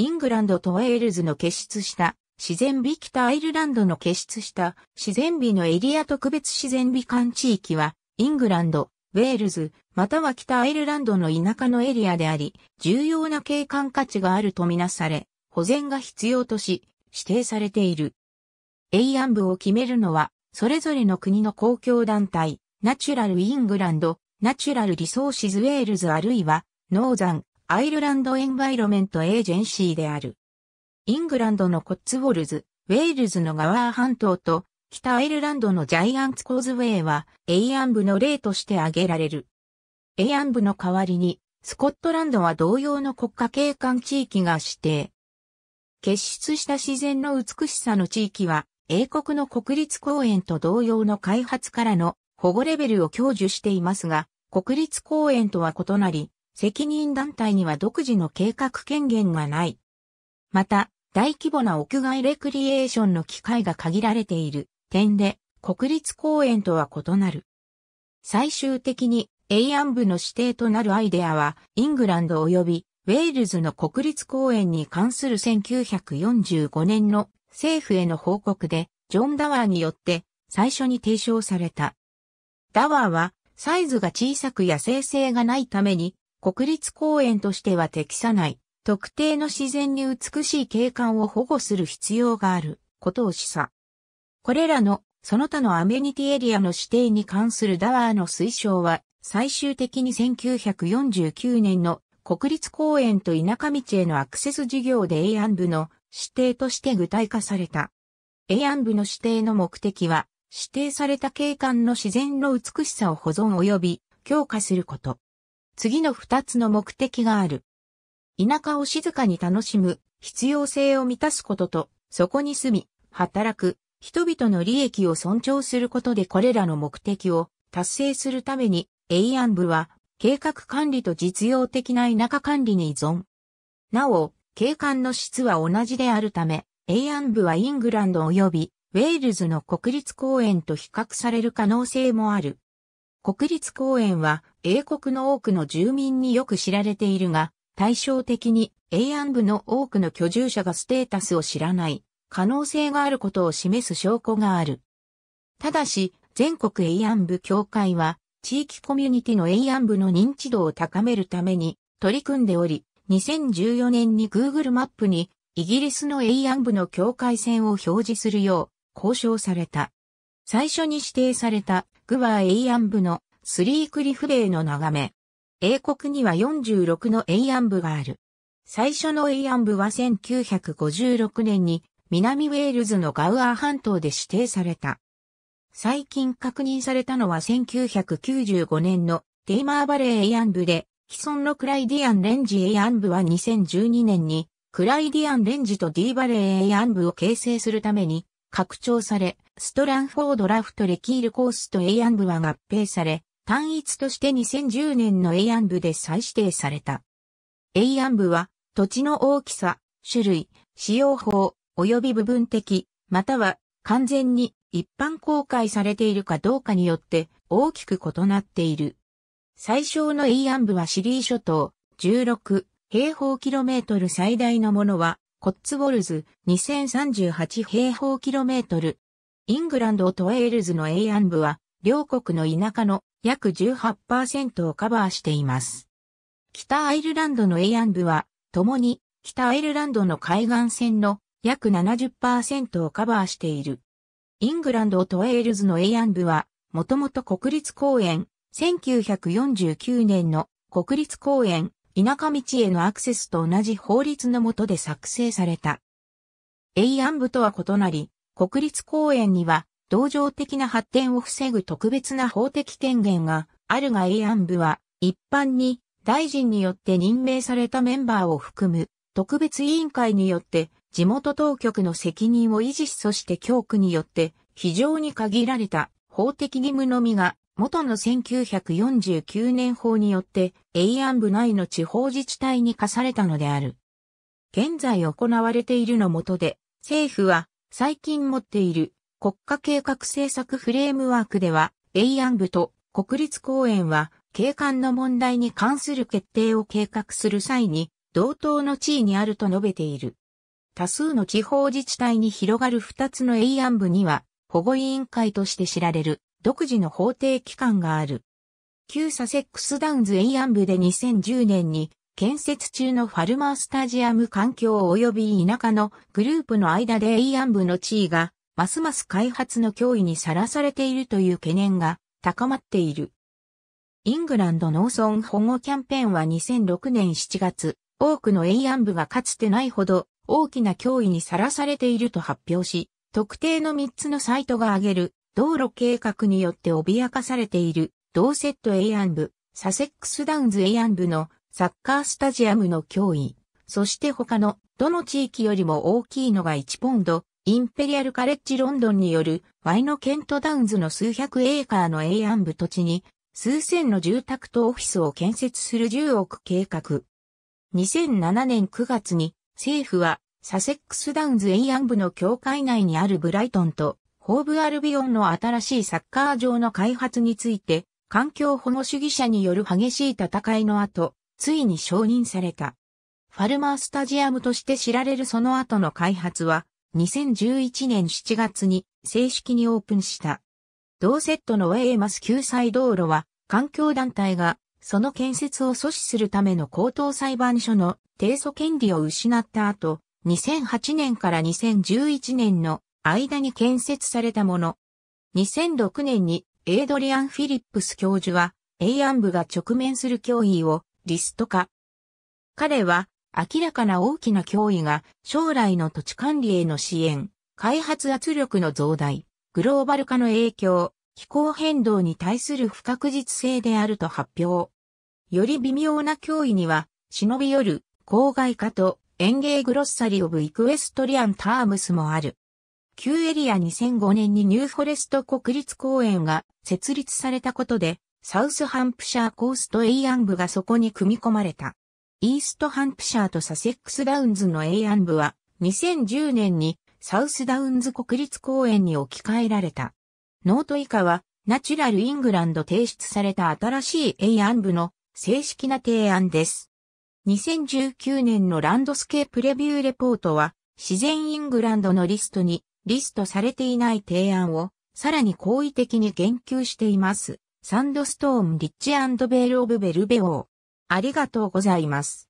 イングランドとウェールズの結出した自然美北アイルランドの結出した自然美のエリア特別自然美観地域は、イングランド、ウェールズ、または北アイルランドの田舎のエリアであり、重要な景観価値があるとみなされ、保全が必要とし、指定されている。永安部を決めるのは、それぞれの国の公共団体、ナチュラルイングランド、ナチュラルリソーシズウェールズあるいは、ノーザン、アイルランドエンバイロメントエージェンシーである。イングランドのコッツウォルズ、ウェールズのガワー半島と、北アイルランドのジャイアンツコーズウェイは、エイアン部の例として挙げられる。エイアン部の代わりに、スコットランドは同様の国家景観地域が指定。結出した自然の美しさの地域は、英国の国立公園と同様の開発からの保護レベルを享受していますが、国立公園とは異なり、責任団体には独自の計画権限がない。また、大規模な屋外レクリエーションの機会が限られている点で、国立公園とは異なる。最終的に、永安部の指定となるアイデアは、イングランド及びウェールズの国立公園に関する1945年の政府への報告で、ジョン・ダワーによって最初に提唱された。ダワーは、サイズが小さくや生成がないために、国立公園としては適さない、特定の自然に美しい景観を保護する必要があることを示唆。これらのその他のアメニティエリアの指定に関するダワーの推奨は、最終的に1949年の国立公園と田舎道へのアクセス事業で A 安部の指定として具体化された。A 安部の指定の目的は、指定された景観の自然の美しさを保存及び強化すること。次の二つの目的がある。田舎を静かに楽しむ必要性を満たすことと、そこに住み、働く、人々の利益を尊重することでこれらの目的を達成するために、永安部は計画管理と実用的な田舎管理に依存。なお、景観の質は同じであるため、永安部はイングランド及びウェールズの国立公園と比較される可能性もある。国立公園は英国の多くの住民によく知られているが、対照的に英安部の多くの居住者がステータスを知らない可能性があることを示す証拠がある。ただし、全国英安部協会は地域コミュニティの英安部の認知度を高めるために取り組んでおり、2014年に Google マップにイギリスの英安部の境界線を表示するよう交渉された。最初に指定されたグワー英安部のスリークリフレーの眺め。英国には46の英安部がある。最初の英安部は1956年に南ウェールズのガウアー半島で指定された。最近確認されたのは1995年のテイマーバレー英安部で、既存のクライディアンレンジ英安部は2012年にクライディアンレンジとディーバレー英安部を形成するために拡張され、ストランフォードラフトレキールコースと英安部は合併され、単一として2010年の A 安部で再指定された。A 安部は、土地の大きさ、種類、使用法、及び部分的、または完全に一般公開されているかどうかによって大きく異なっている。最小の A 安部はシリー諸島、16平方キロメートル最大のものは、コッツウォルズ2038平方キロメートル。イングランドとウールズの英安部は両国の田舎の約18%をカバーしています。北アイルランドのエイアン部は、共に北アイルランドの海岸線の約70%をカバーしている。イングランドとウェールズのエイアン部は、もともと国立公園、1949年の国立公園、田舎道へのアクセスと同じ法律の下で作成された。エイアン部とは異なり、国立公園には同情的な発展を防ぐ特別な法的権限があるが英案部は一般に大臣によって任命されたメンバーを含む特別委員会によって地元当局の責任を維持しそして教区によって非常に限られた法的義務のみが元の1949年法によって永安部内の地方自治体に課されたのである。現在行われているのもとで政府は最近持っている国家計画政策フレームワークでは、永安部と国立公園は、景観の問題に関する決定を計画する際に、同等の地位にあると述べている。多数の地方自治体に広がる二つの永安部には、保護委員会として知られる、独自の法定機関がある。旧サセックスダウンズ永安部で2010年に、建設中のファルマースタジアム環境及び田舎のグループの間で永安部の地位がますます開発の脅威にさらされているという懸念が高まっている。イングランド農村保護キャンペーンは2006年7月、多くの永安部がかつてないほど大きな脅威にさらされていると発表し、特定の3つのサイトが挙げる道路計画によって脅かされているドーセット永安部、サセックスダウンズ永安部のサッカースタジアムの脅威、そして他のどの地域よりも大きいのが1ポンドインペリアルカレッジロンドンによるワイノケントダウンズの数百エーカーの永安部土地に数千の住宅とオフィスを建設する10億計画。2007年9月に政府はサセックスダウンズ永安部の境界内にあるブライトンとホーブアルビオンの新しいサッカー場の開発について環境保護主義者による激しい戦いの後、ついに承認された。ファルマースタジアムとして知られるその後の開発は、2011年7月に正式にオープンした。同セットのウェイマス救済道路は、環境団体が、その建設を阻止するための高等裁判所の提訴権利を失った後、2008年から2011年の間に建設されたもの。2006年にエイドリアン・フィリップス教授は、英安部が直面する脅威をリスト化。彼は明らかな大きな脅威が将来の土地管理への支援、開発圧力の増大、グローバル化の影響、気候変動に対する不確実性であると発表。より微妙な脅威には、忍び寄る、郊外化と、園芸グロッサリオブ・イクエストリアン・タームスもある。旧エリア2005年にニューフォレスト国立公園が設立されたことで、サウスハンプシャーコーストエイアン部がそこに組み込まれた。イーストハンプシャーとサセックスダウンズの永安部は2010年にサウスダウンズ国立公園に置き換えられた。ノート以下はナチュラルイングランド提出された新しい永安部の正式な提案です。2019年のランドスケープレビューレポートは自然イングランドのリストにリストされていない提案をさらに好意的に言及しています。サンドストーン・リッチベール・オブ・ベルベオー。ありがとうございます。